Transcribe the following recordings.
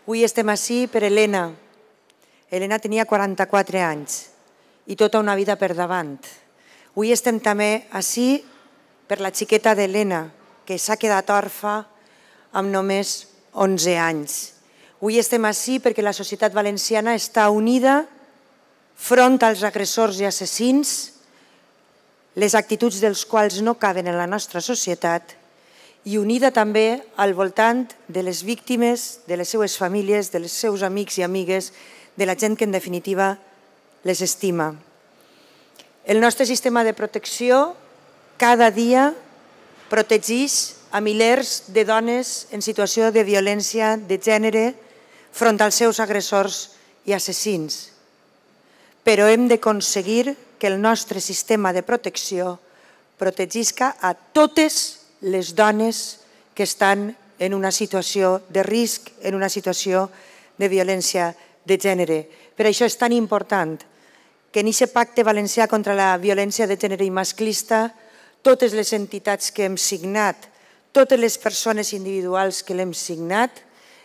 Avui estem així per Helena. Helena tenia 44 anys i tota una vida per davant. Avui estem també així per la xiqueta d'Helena, que s'ha quedat orfa amb només 11 anys. Avui estem així perquè la societat valenciana està unida front als agressors i assassins, les actituds dels quals no caben en la nostra societat i unida també al voltant de les víctimes, de les seues famílies, dels seus amics i amigues, de la gent que en definitiva les estima. El nostre sistema de protecció cada dia protegeix a milers de dones en situació de violència de gènere front als seus agressors i assassins. Però hem d'aconseguir que el nostre sistema de protecció protegisca a totes les les dones que estan en una situació de risc, en una situació de violència de gènere. Per això és tan important que en aquest pacte valencià contra la violència de gènere i masclista totes les entitats que hem signat, totes les persones individuals que l'hem signat,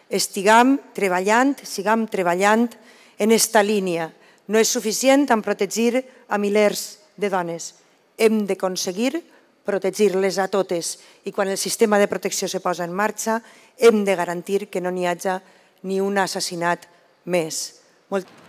estiguem treballant, sigam treballant en aquesta línia. No és suficient en protegir a milers de dones. Hem d'aconseguir protegir-les a totes i quan el sistema de protecció se posa en marxa hem de garantir que no n'hi hagi ni un assassinat més. Molt...